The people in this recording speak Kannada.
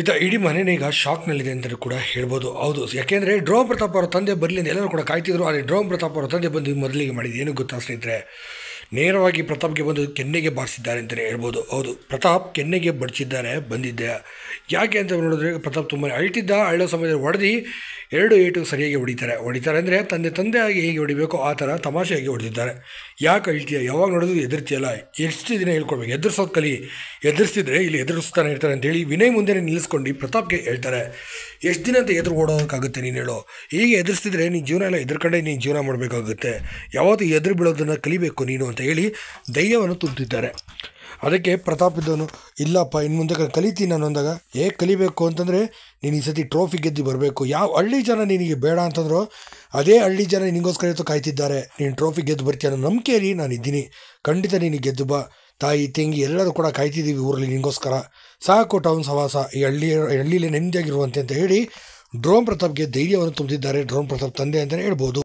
ಈತ ಇಡೀ ಮನೇನೇ ಈಗ ಶಾಕ್ನಲ್ಲಿದೆ ಅಂತಲೂ ಕೂಡ ಹೇಳ್ಬೋದು ಹೌದು ಯಾಕೆಂದರೆ ಡ್ರೋಮ್ ಪ್ರತಾಪ್ ಅವರ ತಂದೆ ಬರಲಿಲ್ಲ ಎಲ್ಲರೂ ಕೂಡ ಕಾಯ್ತಿದ್ರು ಆದರೆ ಡ್ರೋಮ್ ಪ್ರತಾಪ್ ಅವರ ತಂದೆ ಬಂದು ಮೊದಲಿಗೆ ಮಾಡಿದ್ದು ಏನು ಗೊತ್ತಾ ಸ್ನೇಹಿತರೆ ನೇರವಾಗಿ ಪ್ರತಾಪ್ಗೆ ಬಂದು ಕೆನ್ನೆಗೆ ಬಾರಿಸಿದ್ದಾರೆ ಅಂತಲೇ ಹೇಳ್ಬೋದು ಹೌದು ಪ್ರತಾಪ್ ಕೆನ್ನೆಗೆ ಬಡಿಸಿದ್ದಾರೆ ಬಂದಿದ್ದೆ ಯಾಕೆ ಅಂತ ನೋಡಿದ್ರೆ ಪ್ರತಾಪ್ ತುಂಬ ಅಳ್ತಿದ್ದ ಅಳೋ ಸಮಯದಲ್ಲಿ ಹೊಡೆದು ಎರಡು ಏಟು ಸರಿಯಾಗಿ ಹೊಡಿತಾರೆ ಹೊಡಿತಾರೆ ಅಂದರೆ ತಂದೆ ತಂದೆಯಾಗಿ ಹೇಗೆ ಹೊಡಿಬೇಕು ಆ ಥರ ತಮಾಷೆಯಾಗಿ ಹೊಡೆದಿದ್ದಾರೆ ಯಾಕೆ ಅಳ್ತೀಯ ಯಾವಾಗ ನೋಡೋದು ಎದುರ್ತಿಯಲ್ಲ ಎಷ್ಟು ದಿನ ಹೇಳ್ಕೊಡ್ಬೇಕು ಎದುರಿಸೋದು ಕಲಿ ಎದುರಿಸಿದ್ರೆ ಇಲ್ಲಿ ಎದುರಿಸ್ತಾನೆ ಇರ್ತಾರೆ ಅಂತೇಳಿ ವಿನಯ್ ಮುಂದೆನೇ ನಿಲ್ಲಿಸ್ಕೊಂಡು ಪ್ರತಾಪ್ಗೆ ಹೇಳ್ತಾರೆ ಎಷ್ಟು ದಿನ ಅಂತ ಎದುರು ಓಡೋದಕ್ಕಾಗುತ್ತೆ ನೀನು ಹೇಳು ಹೀಗೆ ಎದುರಿಸ್ತಿದ್ರೆ ನೀನು ಜೀವನ ಎಲ್ಲ ಎದುರುಕಂಡೆ ನೀನು ಜೀವನ ಮಾಡಬೇಕಾಗುತ್ತೆ ಯಾವತ್ತು ಎದುರು ಬೀಳೋದನ್ನು ಕಲಿಬೇಕು ನೀನು ಅಂತ ಹೇಳಿ ಧೈರ್ಯವನ್ನು ತುಂಬುತ್ತಿದ್ದಾರೆ ಅದಕ್ಕೆ ಪ್ರತಾಪ್ ಇದ್ದವನು ಇಲ್ಲಪ್ಪ ಇನ್ನು ಮುಂದೆ ಕಲಿತೀನಿ ನಾನು ಅಂದಾಗ ಹೇಗೆ ಕಲಿಬೇಕು ಅಂತಂದರೆ ನೀನು ಈ ಸತಿ ಟ್ರೋಫಿ ಗೆದ್ದು ಬರಬೇಕು ಯಾವ ಹಳ್ಳಿ ಜನ ನಿನಗೆ ಬೇಡ ಅಂತಂದ್ರೋ ಅದೇ ಹಳ್ಳಿ ಜನ ನಿನಗೋಸ್ಕರ ಇವತ್ತು ಕಾಯ್ತಿದ್ದಾರೆ ನೀನು ಟ್ರೋಫಿ ಗೆದ್ದು ಬರ್ತೀಯ ಅನ್ನೋ ನಂಬಿಕೆಯಲ್ಲಿ ನಾನು ಇದ್ದೀನಿ ಖಂಡಿತ ನೀನು ಗೆದ್ದು ಬಾ ತಾಯಿ ತಂಗಿ ಎಲ್ಲರೂ ಕೂಡ ಕಾಯ್ತಿದ್ದೀವಿ ಊರಲ್ಲಿ ನಿಂಗೋಸ್ಕರ ಸಾಕು ಟೌನ್ ಸವಾಸ ಈ ಹಳ್ಳಿ ಹಳ್ಳಿಯಲ್ಲಿ ನೆಮ್ಮದಿಯಾಗಿರುವಂತೆ ಅಂತ ಹೇಳಿ ಡ್ರೋನ್ ಪ್ರತಾಪ್ಗೆ ಧೈರ್ಯವನ್ನು ತುಂಬಿದ್ದಾರೆ ಡ್ರೋನ್ ಪ್ರತಾಪ್ ತಂದೆ ಅಂತಲೇ ಹೇಳ್ಬೋದು